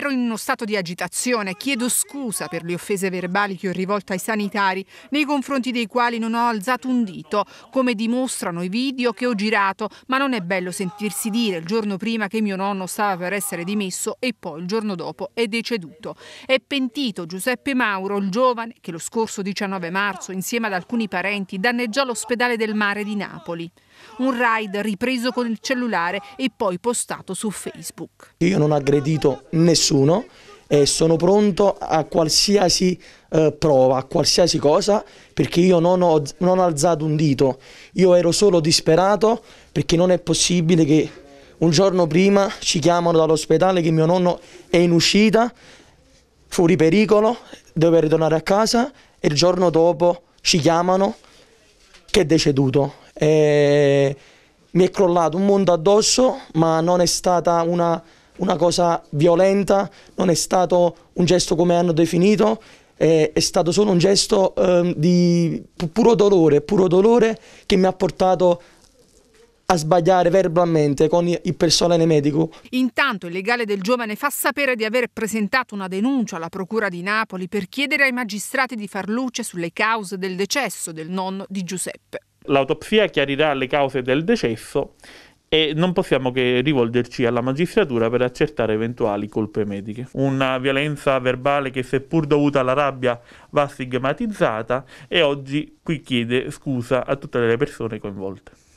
Ero in uno stato di agitazione, chiedo scusa per le offese verbali che ho rivolto ai sanitari, nei confronti dei quali non ho alzato un dito, come dimostrano i video che ho girato, ma non è bello sentirsi dire il giorno prima che mio nonno stava per essere dimesso e poi il giorno dopo è deceduto. È pentito Giuseppe Mauro, il giovane che lo scorso 19 marzo insieme ad alcuni parenti danneggiò l'ospedale del mare di Napoli. Un raid ripreso con il cellulare e poi postato su Facebook. Io non ho aggredito nessuno nessuno e sono pronto a qualsiasi eh, prova, a qualsiasi cosa, perché io non ho, non ho alzato un dito, io ero solo disperato perché non è possibile che un giorno prima ci chiamano dall'ospedale che mio nonno è in uscita, fuori pericolo, deve ritornare a casa e il giorno dopo ci chiamano che è deceduto. E mi è crollato un mondo addosso, ma non è stata una una cosa violenta, non è stato un gesto come hanno definito, è, è stato solo un gesto eh, di puro dolore, puro dolore che mi ha portato a sbagliare verbalmente con il personale medico. Intanto il legale del giovane fa sapere di aver presentato una denuncia alla Procura di Napoli per chiedere ai magistrati di far luce sulle cause del decesso del nonno di Giuseppe. L'autopsia chiarirà le cause del decesso e non possiamo che rivolgerci alla magistratura per accertare eventuali colpe mediche. Una violenza verbale che seppur dovuta alla rabbia va stigmatizzata e oggi qui chiede scusa a tutte le persone coinvolte.